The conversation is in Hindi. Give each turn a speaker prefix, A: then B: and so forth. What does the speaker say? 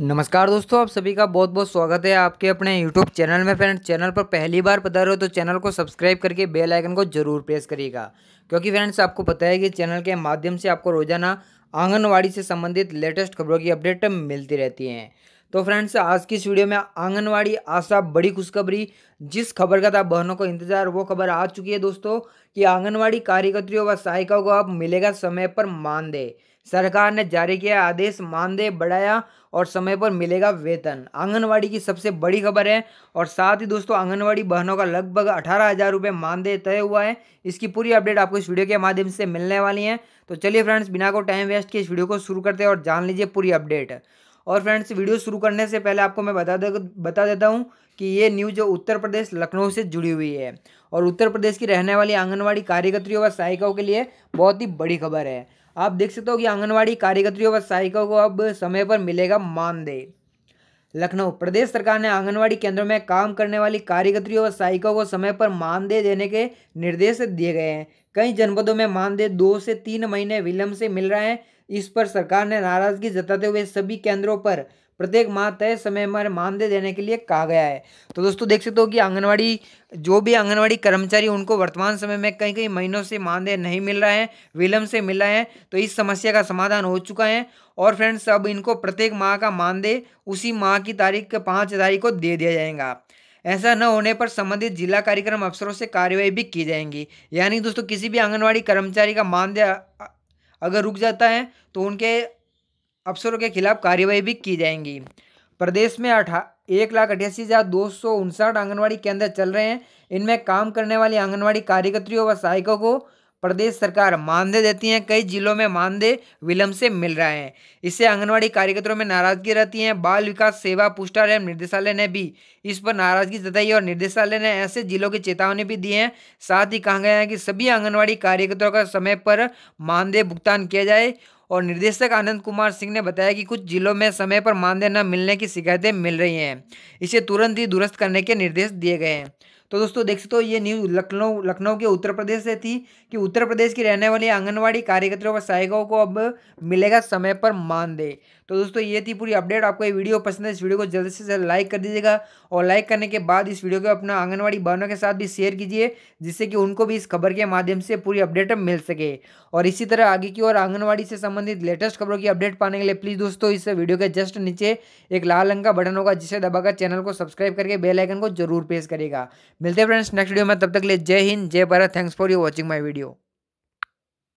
A: नमस्कार दोस्तों आप सभी का बहुत बहुत स्वागत है आपके अपने यूट्यूब चैनल में फ्रेंड चैनल पर पहली बार पधार हो तो चैनल को सब्सक्राइब करके बेल आइकन को जरूर प्रेस करिएगा क्योंकि फ्रेंड्स आपको पता है कि चैनल के माध्यम से आपको रोजाना आंगनवाड़ी से संबंधित लेटेस्ट खबरों की अपडेट मिलती रहती हैं तो फ्रेंड्स आज की इस वीडियो में आंगनवाड़ी आशा बड़ी खुशखबरी जिस खबर का था बहनों को इंतजार वो खबर आ चुकी है दोस्तों कि आंगनवाड़ी कार्यकर्तियों व सहायिकाओं को अब मिलेगा समय पर मानदेय सरकार ने जारी किया आदेश मानदेय बढ़ाया और समय पर मिलेगा वेतन आंगनवाड़ी की सबसे बड़ी खबर है और साथ ही दोस्तों आंगनवाड़ी बहनों का लगभग अठारह हज़ार रुपये मानदेय तय हुआ है इसकी पूरी अपडेट आपको इस वीडियो के माध्यम से मिलने वाली है तो चलिए फ्रेंड्स बिना को टाइम वेस्ट के इस वीडियो को शुरू करते हैं और जान लीजिए पूरी अपडेट और फ्रेंड्स वीडियो शुरू करने से पहले आपको मैं बता दे बता देता हूँ कि ये न्यूज़ उत्तर प्रदेश लखनऊ से जुड़ी हुई है और उत्तर प्रदेश की रहने वाली आंगनवाड़ी कार्यकर्तियों व सहायिकाओं के लिए बहुत ही बड़ी खबर है आप देख सकते हो कि आंगनवाड़ी कार्यकर्तियों व सहायिकाओं को अब समय पर मिलेगा मानदेय लखनऊ प्रदेश सरकार ने आंगनवाड़ी केंद्रों में काम करने वाली कार्यकर्तियों व सहायिकाओं को समय पर मानदेय देने के निर्देश दिए गए हैं कई जनपदों में मानदेय दो से तीन महीने विलंब से मिल रहे हैं इस पर सरकार ने नाराजगी जताते हुए सभी केंद्रों पर प्रत्येक माह तय समय पर मानदेय देने के लिए कहा गया है तो दोस्तों देख सकते हो कि आंगनवाड़ी जो भी आंगनवाड़ी कर्मचारी उनको वर्तमान समय में कई कई महीनों से मानदेय नहीं मिल रहा है विलंब से मिल रहा है तो इस समस्या का समाधान हो चुका है और फ्रेंड्स अब इनको प्रत्येक माह का मानदेय उसी माह की तारीख के पाँच तारीख को दे दिया जाएगा ऐसा न होने पर संबंधित जिला कार्यक्रम अफसरों से कार्यवाही भी की जाएंगी यानी दोस्तों किसी भी आंगनवाड़ी कर्मचारी का मानदेय अगर रुक जाता है तो उनके अफसरों के खिलाफ कार्रवाई भी की जाएंगी प्रदेश में अठा एक लाख अठासी हज़ार दो सौ उनसठ आंगनबाड़ी केंद्र चल रहे हैं इनमें काम करने वाली आंगनबाड़ी कार्यकर्तियों व सहायकों को प्रदेश सरकार मानदेय देती हैं कई जिलों में मानदेय विलंब से मिल रहे हैं इससे आंगनवाड़ी कार्यकर्ताओं में नाराजगी रहती है बाल विकास सेवा पुष्टालय निर्देशालय ने भी इस पर नाराजगी जताई और निर्देशालय ने ऐसे जिलों की चेतावनी भी दी है साथ ही कहा गया है कि सभी आंगनबाड़ी कार्यकर्ताओं का समय पर मानदेय भुगतान किया जाए और निर्देशक आनंद कुमार सिंह ने बताया कि कुछ जिलों में समय पर मानदेय न मिलने की शिकायतें मिल रही हैं इसे तुरंत ही दुरुस्त करने के निर्देश दिए गए हैं तो दोस्तों देख सकते हो ये न्यूज लखनऊ लखनऊ के उत्तर प्रदेश से थी कि उत्तर प्रदेश की रहने वाली आंगनवाड़ी कार्यकर्ताओं व सहायकों को अब मिलेगा समय पर मानदेय तो दोस्तों ये थी पूरी अपडेट आपको ये वीडियो पसंद है इस वीडियो को जल्द से जल्द लाइक कर दीजिएगा और लाइक करने के बाद इस वीडियो को अपना आंगनवाड़ी बहनों के साथ भी शेयर कीजिए जिससे कि उनको भी इस खबर के माध्यम से पूरी अपडेट मिल सके और इसी तरह आगे की ओर आंगनवाड़ी से संबंधित लेटेस्ट खबरों की अपडेट पाने के लिए प्लीज़ दोस्तों इस वीडियो के जस्ट नीचे एक लाल रंग का बटन होगा जिसे दबाकर चैनल को सब्सक्राइब करके बेलाइकन को जरूर प्रेस करेगा मिलते हैं फ्रेंड्स नेक्स्ट वीडियो में तब तक ले Jai Hind Jai Bharat thanks for you watching my video